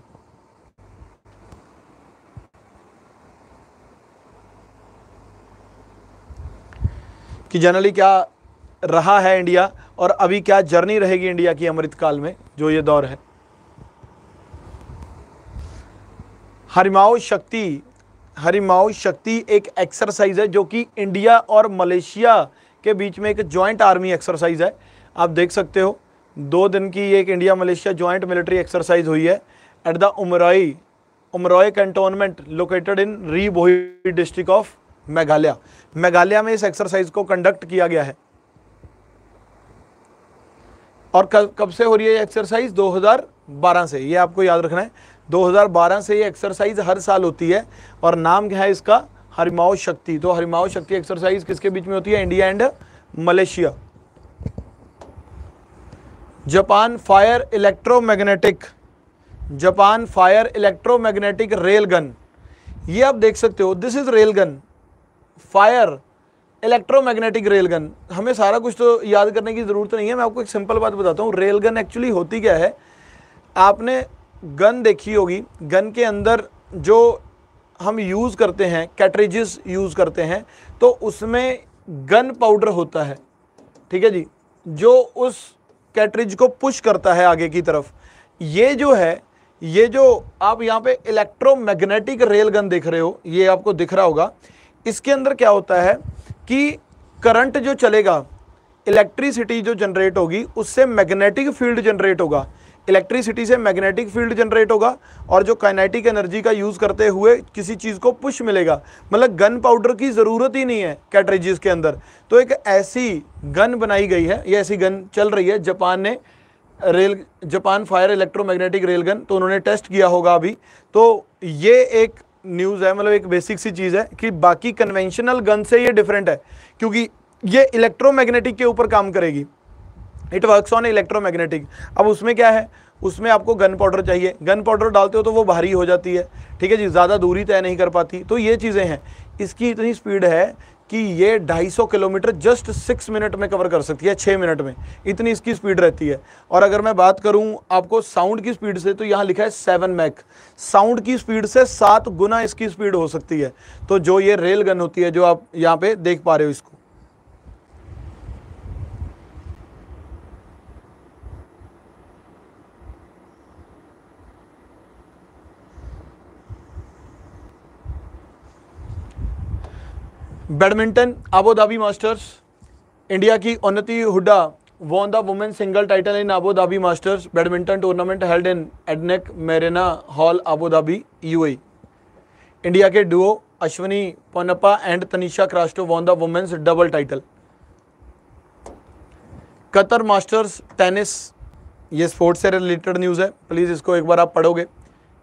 कि जनरली क्या रहा है इंडिया और अभी क्या जर्नी रहेगी इंडिया की अमृतकाल में जो ये दौर है हरिमाओ शक्ति हरिमाओ शक्ति एक एक्सरसाइज है जो कि इंडिया और मलेशिया के बीच में एक जॉइंट आर्मी एक्सरसाइज है आप देख सकते हो दो दिन की एक India Malaysia joint military exercise हुई है at the Umroi Umroi cantonment located in Ri district of Meghalaya Meghalaya में इस एक्सरसाइज को कंडक्ट किया गया है और कब से हो रही है एक्सरसाइज 2012 से ये आपको याद रखना है 2012 से ये एक्सरसाइज हर साल होती है और नाम क्या है इसका हरिमाओ शक्ति तो हरिमाओ शक्ति एक्सरसाइज किसके बीच में होती है India and Malaysia Japan fire electromagnetic Japan fire electromagnetic gun ये आप देख सकते हो this is railgun fire electromagnetic gun हमें सारा कुछ तो याद करने की ज़रूरत नहीं है मैं आपको एक सिंपल बात बताता हूँ रेलगन एक्चुअली होती क्या है आपने गन देखी होगी गन के अंदर जो हम यूज़ करते हैं कैटरेजेस यूज़ करते हैं तो उसमें गन पाउडर होता है ठीक है जी जो उस कैटरेज को पुश करता है आगे की तरफ ये जो है ये जो आप यहाँ पे इलेक्ट्रोमैग्नेटिक रेल गन देख रहे हो ये आपको दिख रहा होगा इसके अंदर क्या होता है कि करंट जो चलेगा इलेक्ट्रिसिटी जो जनरेट होगी उससे मैग्नेटिक फील्ड जनरेट होगा इलेक्ट्रिसिटी से मैग्नेटिक फील्ड जनरेट होगा और जो काइनेटिक एनर्जी का यूज़ करते हुए किसी चीज़ को पुश मिलेगा मतलब गन पाउडर की ज़रूरत ही नहीं है कैटरेजिस के अंदर तो एक ऐसी गन बनाई गई है ये ऐसी गन चल रही है जापान ने rail Japan fire electromagnetic gun तो उन्होंने टेस्ट किया होगा अभी तो ये एक न्यूज़ है मतलब एक बेसिक सी चीज़ है कि बाकी कन्वेंशनल गन से ये डिफरेंट है क्योंकि ये इलेक्ट्रोमैग्नेटिक के ऊपर काम करेगी इट वर्क्स ऑन इलेक्ट्रोमैग्नेटिक अब उसमें क्या है उसमें आपको गन पाउडर चाहिए गन पाउडर डालते हो तो वो भारी हो जाती है ठीक है जी ज़्यादा दूरी तय नहीं कर पाती तो ये चीज़ें हैं इसकी इतनी स्पीड है कि ये 250 किलोमीटर जस्ट सिक्स मिनट में कवर कर सकती है छः मिनट में इतनी इसकी स्पीड रहती है और अगर मैं बात करूं आपको साउंड की स्पीड से तो यहाँ लिखा है सेवन मैक साउंड की स्पीड से सात गुना इसकी स्पीड हो सकती है तो जो ये रेल गन होती है जो आप यहाँ पर देख पा रहे हो इसको बैडमिंटन आबोधाबी मास्टर्स इंडिया की Unnati Hooda won the women single title in Abu Dhabi masters badminton tournament held in ADNEC marina hall Abu Dhabi UAE India के duo Ashwini Ponnappa and Tanisha Crasto won the women's double title Qatar masters tennis ये sports से related news है please इसको एक बार आप पढ़ोगे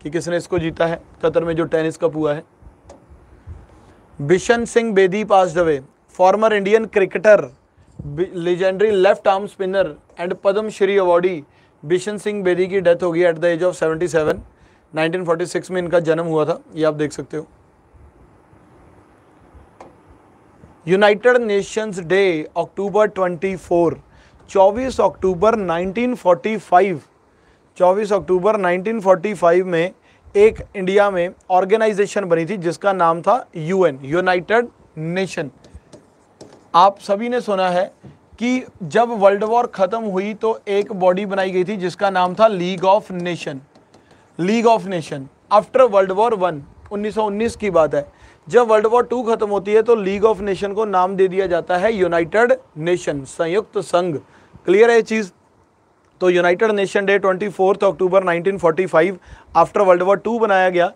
कि किसने इसको जीता है कतर में जो टेनिस कप हुआ है Bishan Singh Bedi pass away former Indian cricketer legendary left arm spinner and Padma Shri awardee Bishan Singh Bedi की डेथ होगी एट द एज ऑफ 77 1946 में इनका जन्म हुआ था ये आप देख सकते हो United Nations Day October 24 24 October 1945 24 October 1945 में एक इंडिया में ऑर्गेनाइजेशन बनी थी जिसका नाम था यूएन यूनाइटेड नेशन आप सभी ने सुना है कि जब वर्ल्ड वॉर ख़त्म हुई तो एक बॉडी बनाई गई थी जिसका नाम था League of Nation League of Nation after World War one 1919 की बात है जब वर्ल्ड वॉर टू खत्म होती है तो लीग ऑफ नेशन को नाम दे दिया जाता है यूनाइटेड नेशन संयुक्त संघ क्लियर है चीज़ तो United Nation Day twenty fourth October 1945 after World War two बनाया गया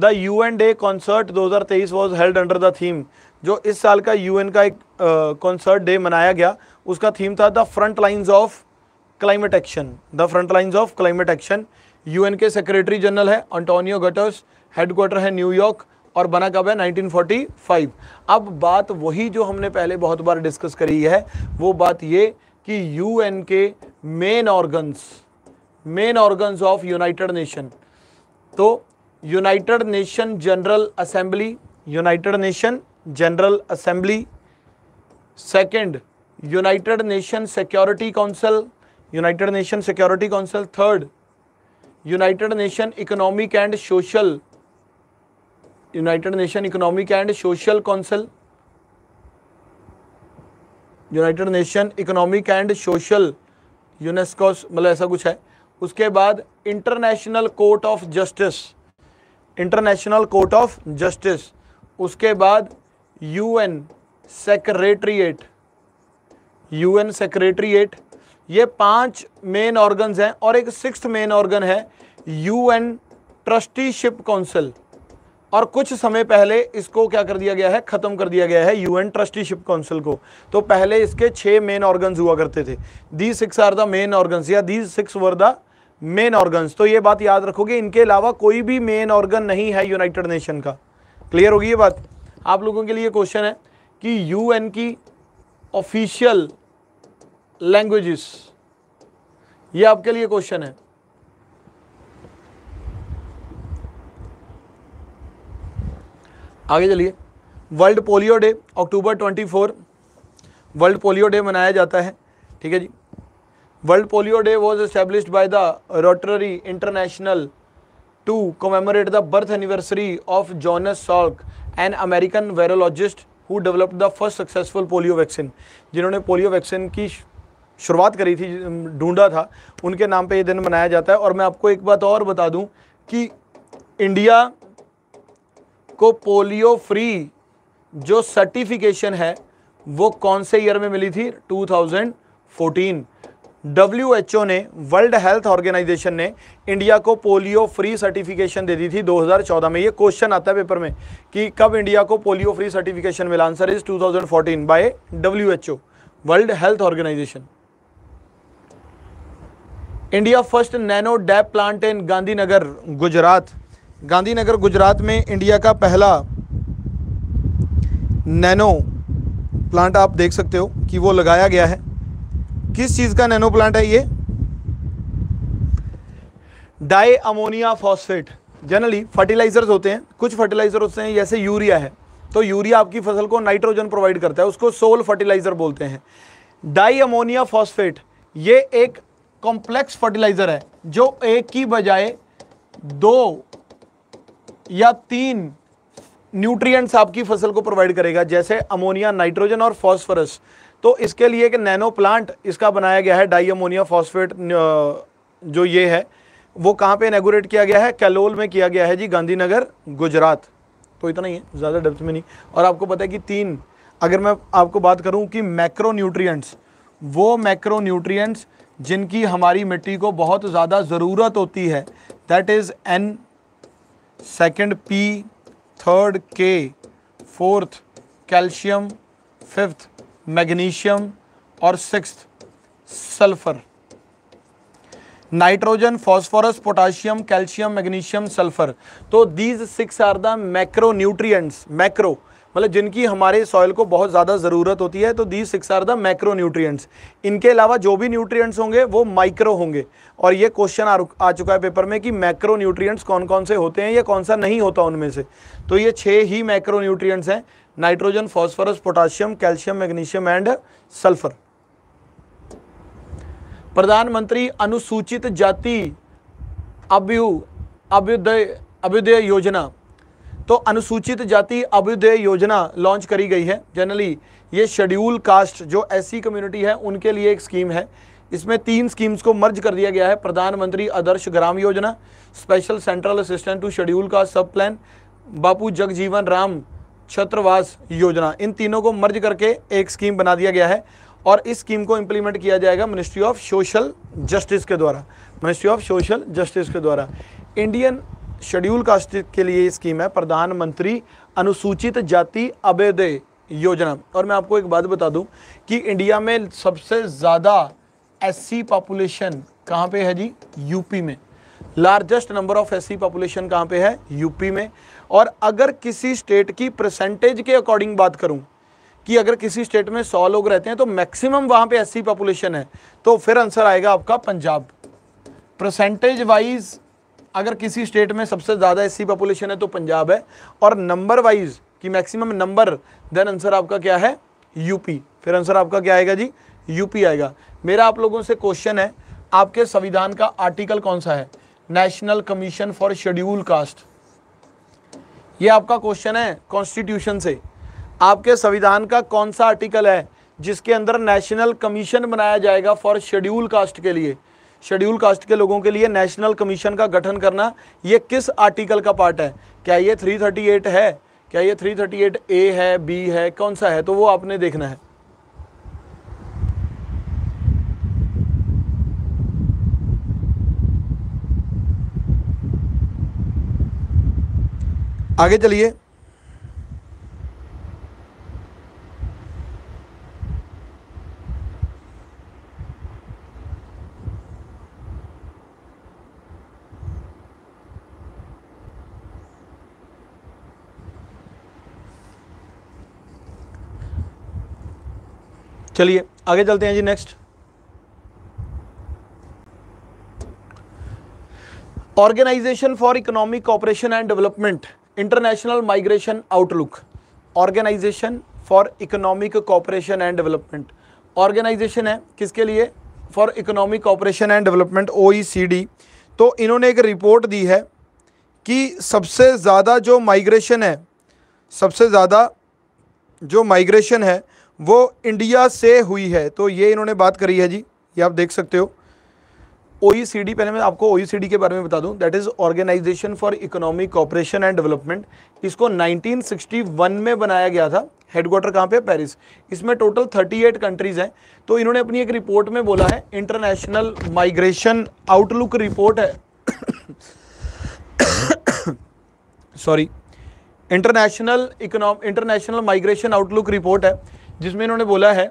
the U N Day concert 2023 was held under the theme जो इस साल का यूएन का एक कॉन्सर्ट डे मनाया गया उसका थीम था the front lines of climate action the front lines of climate action UN के सेक्रेटरी जनरल है अंटोनियो गटर्स हेडक्वार्टर है न्यूयॉर्क और बना कब है 1945 अब बात वही जो हमने पहले बहुत बार डिस्कस करी है वो बात ये कि यूएन के main organs main organs of United Nation तो United Nation General Assembly United Nation General Assembly second United Nation Security Council United Nation Security Council third United Nation Economic and Social United Nation Economic and Social Council United Nation Economic and Social UNESCO मतलब ऐसा कुछ है उसके बाद International Court of Justice International Court of Justice उसके बाद UN secretariat UN secretariat ये पांच मेन ऑर्गन्स हैं और एक सिक्स मेन ऑर्गन है यूएन ट्रस्टीशिप काउंसिल और कुछ समय पहले इसको क्या कर दिया गया है ख़त्म कर दिया गया है यूएन ट्रस्टीशिप काउंसिल को तो पहले इसके छह मेन ऑर्गन्स हुआ करते थे the six are the main organs या the six were the main organs तो ये बात याद रखोगे इनके अलावा कोई भी मेन ऑर्गन नहीं है यूनाइटेड नेशन का क्लियर होगी ये बात आप लोगों के लिए क्वेश्चन है कि यू की ऑफिशियल लैंग्वेजेस ये आपके लिए क्वेश्चन है आगे चलिए World Polio Day October 24 World Polio Day मनाया जाता है ठीक है जी World Polio Day was establish by the Rotary International to commemorate the birth anniversary of Jonas Salk an American virologist who developed the first successful polio vaccine जिन्होंने polio vaccine की शुरुआत करी थी ढूंढा था उनके नाम पे ये दिन मनाया जाता है और मैं आपको एक बात और बता दूं कि इंडिया को पोलियो फ्री जो सर्टिफिकेशन है वो कौन से ईयर में मिली थी 2014 डब्ल्यू ने वर्ल्ड हेल्थ ऑर्गेनाइजेशन ने इंडिया को पोलियो फ्री सर्टिफिकेशन दे दी थी 2014 में ये क्वेश्चन आता है पेपर में कि कब इंडिया को पोलियो फ्री सर्टिफिकेशन मिला answer is 2014 by W World Health Organization India first nano DAP plant in Gandhinagar Gujarat Gandhinagar Gujarat में इंडिया का पहला नैनो प्लांट आप देख सकते हो कि वो लगाया गया है किस चीज़ का नैनो प्लांट है ये di ammonia phosphate generally fertilisers होते हैं कुछ फर्टिलाइजर होते हैं जैसे यूरिया है तो यूरिया आपकी फसल को नाइट्रोजन प्रोवाइड करता है उसको सोल फर्टिलाइजर बोलते हैं डाई अमोनिया फॉस्फेट ये एक कॉम्प्लेक्स फर्टिलाइजर है जो एक की बजाय दो या तीन न्यूट्रिएंट्स आपकी फसल को प्रोवाइड करेगा जैसे अमोनिया नाइट्रोजन और फॉस्फोरस तो इसके लिए एक नैनो प्लांट इसका बनाया गया है डाई अमोनिया फॉस्फेट जो ये है वो कहाँ पे इनेगोरेट किया गया है कैलोल में किया गया है जी गांधीनगर गुजरात तो इतना ही है ज़्यादा डेप्थ में नहीं और आपको पता है कि तीन अगर मैं आपको बात करूँ कि मैक्रो न्यूट्रियट्स वो मैक्रो न्यूट्रियट्स जिनकी हमारी मिट्टी को बहुत ज़्यादा ज़रूरत होती है that is N second P third K fourth calcium fifth magnesium और six sulphur nitrogen phosphorus potassium calcium magnesium sulphur तो these six are the macro nutrients macro मतलब जिनकी हमारे सॉइल को बहुत ज़्यादा ज़रूरत होती है तो the six are the macro nutrients इनके अलावा जो भी न्यूट्रिएंट्स होंगे वो माइक्रो होंगे और ये क्वेश्चन आ, आ चुका है पेपर में कि मैक्रो न्यूट्रिएंट्स कौन कौन से होते हैं या कौन सा नहीं होता उनमें से तो ये छः ही मैक्रो न्यूट्रियट्स हैं nitrogen phosphorus potassium calcium magnesium and sulphur प्रधानमंत्री अनुसूचित जाति अभ्यु अभ्युदय अभ्युदय योजना तो अनुसूचित जाति अभ्युदय योजना लॉन्च करी गई है जनरली ये शेड्यूल कास्ट जो एस कम्युनिटी है उनके लिए एक स्कीम है इसमें तीन स्कीम्स को मर्ज कर दिया गया है प्रधानमंत्री आदर्श ग्राम योजना special central assistant to schedule का सब प्लान बापू जगजीवन राम छत्रवास योजना इन तीनों को मर्ज करके एक स्कीम बना दिया गया है और इस स्कीम को इम्प्लीमेंट किया जाएगा मिनिस्ट्री ऑफ सोशल जस्टिस के द्वारा मिनिस्ट्री ऑफ सोशल जस्टिस के द्वारा इंडियन शेड्यूल कास्ट के लिए स्कीम है प्रधानमंत्री अनुसूचित जाति अभ्युदय योजना और मैं आपको एक बात बता दूं कि इंडिया में सबसे ज़्यादा एससी पॉपुलेशन कहाँ पे है जी यूपी में largest number of SC population कहाँ पे है यूपी में और अगर किसी स्टेट की परसेंटेज के अकॉर्डिंग बात करूं कि अगर किसी स्टेट में सौ लोग रहते हैं तो मैक्सिमम वहाँ पे एससी पॉपुलेशन है तो फिर आंसर आएगा आपका पंजाब परसेंटेज वाइज अगर किसी स्टेट में सबसे ज़्यादा एस पॉपुलेशन है तो पंजाब है और नंबर वाइज कि मैक्सिमम नंबर देन आंसर आपका क्या है यूपी फिर आंसर आपका क्या आएगा जी यूपी आएगा मेरा आप लोगों से क्वेश्चन है आपके संविधान का आर्टिकल कौन सा है National Commission for Schedule Caste ये आपका क्वेश्चन है कॉन्स्टिट्यूशन से आपके संविधान का कौन सा आर्टिकल है जिसके अंदर नेशनल कमीशन बनाया जाएगा फॉर शेड्यूल कास्ट के लिए शेड्यूल कास्ट के लोगों के लिए नेशनल कमीशन का गठन करना ये किस आर्टिकल का पार्ट है क्या ये 338 है क्या ये 338 ए है बी है कौन सा है तो वो आपने देखना है आगे चलिए चलिए आगे चलते हैं जी next Organisation for Economic Cooperation and Development International Migration Outlook Organisation for Economic Cooperation and Development Organisation है किसके लिए for Economic Cooperation and Development ओ तो इन्होंने एक रिपोर्ट दी है कि सबसे ज़्यादा जो माइग्रेशन है सबसे ज़्यादा जो माइग्रेशन है वो इंडिया से हुई है तो ये इन्होंने बात करी है जी ये आप देख सकते हो ओ पहले मैं आपको ओ के बारे में बता दूं that is Organisation for Economic Cooperation and Development इसको 1961 में बनाया गया था हेडक्वार्टर कहाँ पे पेरिस इसमें टोटल 38 कंट्रीज़ हैं तो इन्होंने अपनी एक रिपोर्ट में बोला है इंटरनेशनल माइग्रेशन आउटलुक रिपोर्ट है sorry International econom International Migration Outlook report है जिसमें इन्होंने बोला है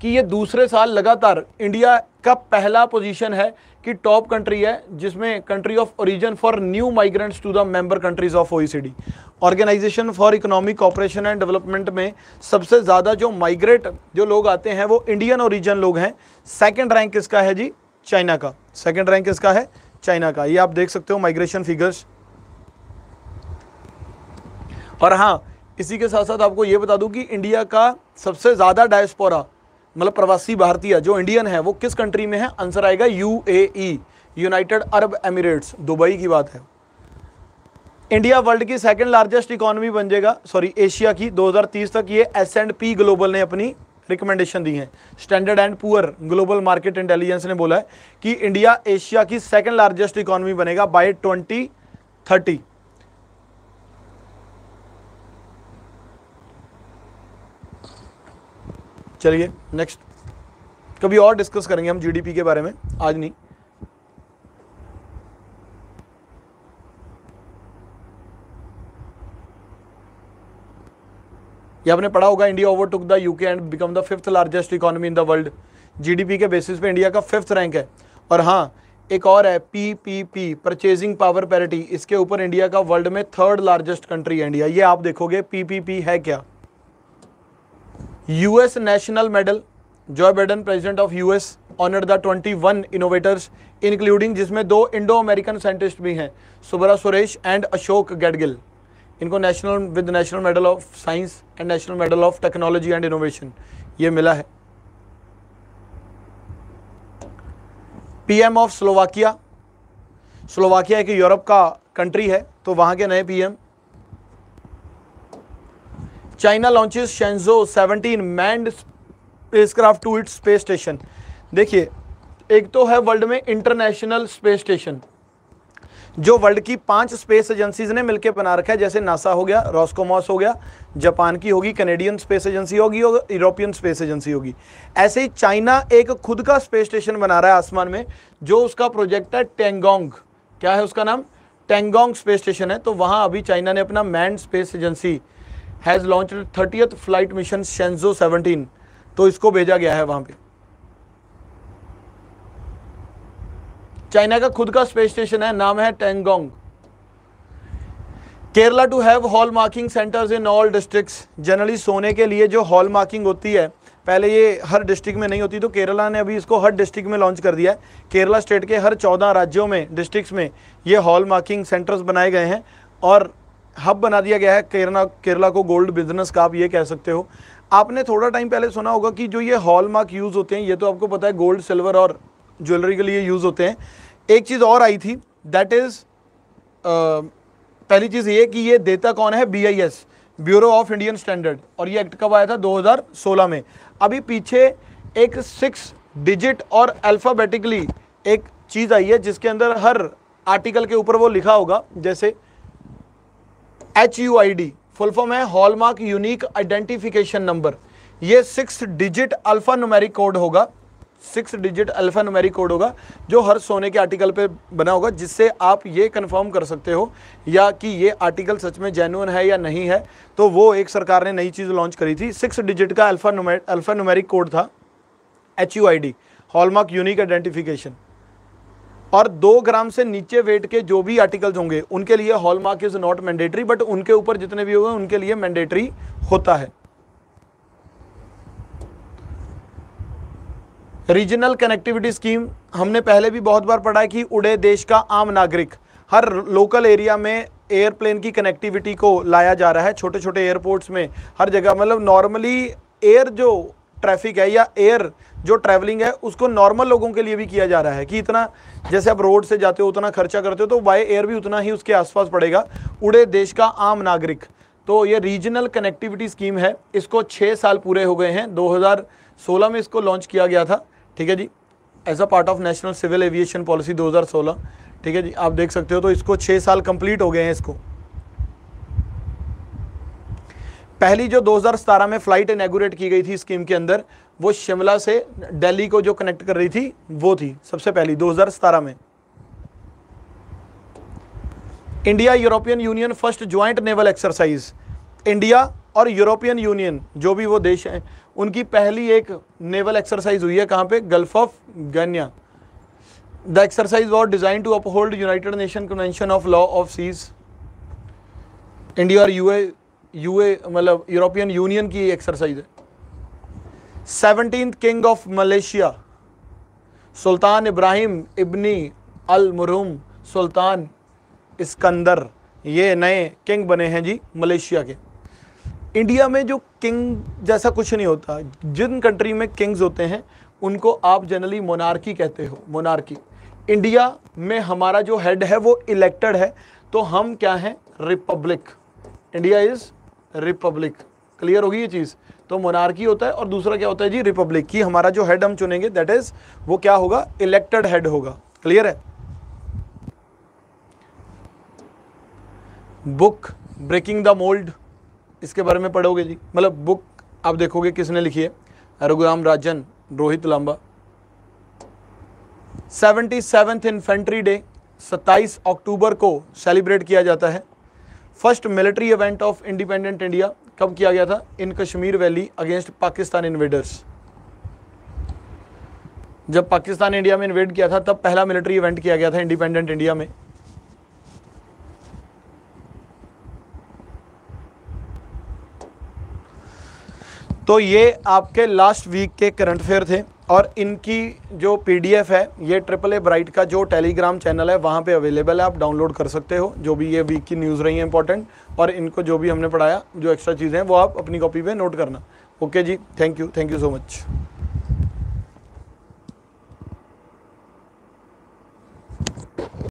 कि ये दूसरे साल लगातार इंडिया का पहला पोजीशन है कि टॉप कंट्री है जिसमें country of origin for new migrants to the member countries of OECD Organisation for Economic Cooperation and Development में सबसे ज़्यादा जो माइग्रेट जो लोग आते हैं वो इंडियन ओरिजिन लोग हैं सेकेंड रैंक किसका है जी चाइना का सेकेंड रैंक किसका है चाइना का ये आप देख सकते हो माइग्रेशन फिगर्स और हाँ इसी के साथ साथ आपको ये बता दूं कि इंडिया का सबसे ज़्यादा डायस्पोरा मतलब प्रवासी भारतीय जो इंडियन है वो किस कंट्री में है आंसर आएगा U United Arab Emirates Dubai की बात है इंडिया वर्ल्ड की सेकेंड लार्जेस्ट इकोनॉमी बन जाएगा सॉरी एशिया की 2030 तक ये एस एंड पी ग्लोबल ने अपनी रिकमेंडेशन दी है Standard and Poor Global Market Intelligence ने बोला है कि इंडिया एशिया की सेकंड लार्जेस्ट इकोनॉमी बनेगा बाय 2030 चलिए नेक्स्ट कभी और डिस्कस करेंगे हम जीडीपी के बारे में आज नहीं ये आपने पढ़ा होगा India overtook the UK and become the fifth largest economy in the world GDP के बेसिस पे इंडिया का फिफ्थ रैंक है और हाँ एक और है PPP P P purchasing power parity इसके ऊपर इंडिया का वर्ल्ड में थर्ड लार्जेस्ट कंट्री है इंडिया ये आप देखोगे पीपीपी पी पी है क्या US National Medal Joe Biden president of US honour the 21 innovators including जिसमें दो इंडो अमेरिकन साइंटिस्ट भी हैं सुबरा सुरेश एंड अशोक गैडगिल इनको national with national medal of science and national medal of technology and innovation ये मिला है पीएम ऑफ स्लोवाकिया स्लोवाकिया एक Europe का कंट्री है तो वहाँ के नए PM China launches Shenzhou 17 manned spacecraft to its space station देखिए एक तो है वर्ल्ड में इंटरनेशनल स्पेस स्टेशन जो वर्ल्ड की पांच स्पेस एजेंसीज ने मिलकर बना रखा है जैसे नासा हो गया रॉस्कोमॉस हो गया जापान की होगी कनेडियन स्पेस एजेंसी होगी और यूरोपियन स्पेस एजेंसी होगी ऐसे ही चाइना एक खुद का स्पेस स्टेशन बना रहा है आसमान में जो उसका प्रोजेक्ट है टेंगोंग क्या है उसका नाम टेंगोंग स्पेस स्टेशन है तो वहाँ अभी चाइना ने अपना manned space agency has launch thirty flight mission Shenzhou 17 तो इसको भेजा गया है वहां पे चाइना का खुद का स्पेस स्टेशन है नाम है Tiangong Kerala to have hallmarking centres in all districts generally सोने के लिए जो हॉल मार्किंग होती है पहले ये हर डिस्ट्रिक्ट में नहीं होती तो केरला ने अभी इसको हर डिस्ट्रिक्ट में लॉन्च कर दिया है केरला स्टेट के हर चौदह राज्यों में डिस्ट्रिक्ट्स में ये हॉल मार्किंग सेंटर्स बनाए गए हैं और हब बना दिया गया है केरला केरला को गोल्ड बिजनेस का आप ये कह सकते हो आपने थोड़ा टाइम पहले सुना होगा कि जो ये हॉल मार्क यूज़ होते हैं ये तो आपको पता है गोल्ड सिल्वर और ज्वेलरी के लिए यूज़ होते हैं एक चीज़ और आई थी दैट इज़ पहली चीज़ ये कि ये देता कौन है B I S bureau of Indian standard और ये एक्ट कब आया था 2016 में अभी पीछे एक सिक्स डिजिट और अल्फ़ाबेटिकली एक चीज़ आई है जिसके अंदर हर आर्टिकल के ऊपर वो लिखा होगा जैसे H U I D full form है हॉलमार्क यूनिक आइडेंटिफिकेशन नंबर ये six digit alpha numeric code होगा six digit alpha numeric code होगा जो हर सोने के आर्टिकल पे बना होगा जिससे आप ये कंफर्म कर सकते हो या कि ये आर्टिकल सच में जेन्यून है या नहीं है तो वो एक सरकार ने नई चीज़ लॉन्च करी थी सिक्स डिजिट का अल्फा नुमे अल्फा नुमेरिक कोड था H U I D hallmark unique identification और दो ग्राम से नीचे वेट के जो भी आर्टिकल्स होंगे उनके लिए hallmark is not mandatory but उनके ऊपर जितने भी होंगे उनके लिए मैंडेटरी होता है रीजनल कनेक्टिविटी स्कीम हमने पहले भी बहुत बार पढ़ा है कि उड़े देश का आम नागरिक हर लोकल एरिया में एयरप्लेन की कनेक्टिविटी को लाया जा रहा है छोटे छोटे एयरपोर्ट्स में हर जगह मतलब नॉर्मली एयर जो ट्रैफिक है या एयर जो ट्रैवलिंग है उसको नॉर्मल लोगों के लिए भी किया जा रहा है कि इतना जैसे आप रोड से जाते हो उतना खर्चा करते हो तो बाय एयर भी उतना ही उसके आसपास पड़ेगा उड़े देश का आम नागरिक तो ये रीजनल कनेक्टिविटी स्कीम है इसको छः साल पूरे हो गए हैं 2016 में इसको लॉन्च किया गया था ठीक है जी as a part of national civil aviation policy दो ठीक है जी आप देख सकते हो तो इसको छः साल कंप्लीट हो गए हैं इसको पहली जो 2017 में फ्लाइट इनेगोरेट की गई थी स्कीम के अंदर वो शिमला से दिल्ली को जो कनेक्ट कर रही थी वो थी सबसे पहली 2017 में India European Union first joint naval exercise India और यूरोपियन यूनियन जो भी वो देश हैं उनकी पहली एक नेवल एक्सरसाइज हुई है कहाँ पे gulf of Guinea the exercise was designed to uphold United Nation convention of law of seas India और यूए यूए मतलब यूरोपियन यूनियन की एक्सरसाइज है seventeen king of Malaysia Sultan Ibrahim Ibni Al Marhum Sultan Iskander ये नए king बने हैं जी मलेशिया के इंडिया में जो किंग जैसा कुछ नहीं होता जिन कंट्री में किंग्स होते हैं उनको आप जनरली मोनार्की कहते हो मोनार्की इंडिया में हमारा जो हेड है वो इलेक्टेड है तो हम क्या हैं republic India is republic clear होगी ये चीज़ तो मोनार्की होता है और दूसरा क्या होता है जी रिपब्लिक की हमारा जो हेड हम चुनेंगे दैट इज वो क्या होगा इलेक्टेड हेड होगा क्लियर है बुक ब्रेकिंग द मोल्ड इसके बारे में पढ़ोगे जी मतलब बुक आप देखोगे किसने लिखी है Raghuram Rajan Rohit Lamba seventy seventh infantry day सत्ताईस अक्टूबर को सेलिब्रेट किया जाता है first military event of independent India कब किया गया था in Kashmir valley against Pakistan invaders जब पाकिस्तान इंडिया में इन्वेड किया था तब पहला मिलिट्री इवेंट किया गया था इंडिपेंडेंट इंडिया में तो ये आपके लास्ट वीक के करंट अफेयर थे और इनकी जो पीडीएफ है ये ट्रिपल ए ब्राइट का जो टेलीग्राम चैनल है वहाँ पे अवेलेबल है आप डाउनलोड कर सकते हो जो भी ये वीक की न्यूज़ रही है इंपॉर्टेंट और इनको जो भी हमने पढ़ाया जो एक्स्ट्रा चीज़ें हैं वो आप अपनी कॉपी पे नोट करना ओके जी thank you thank you so much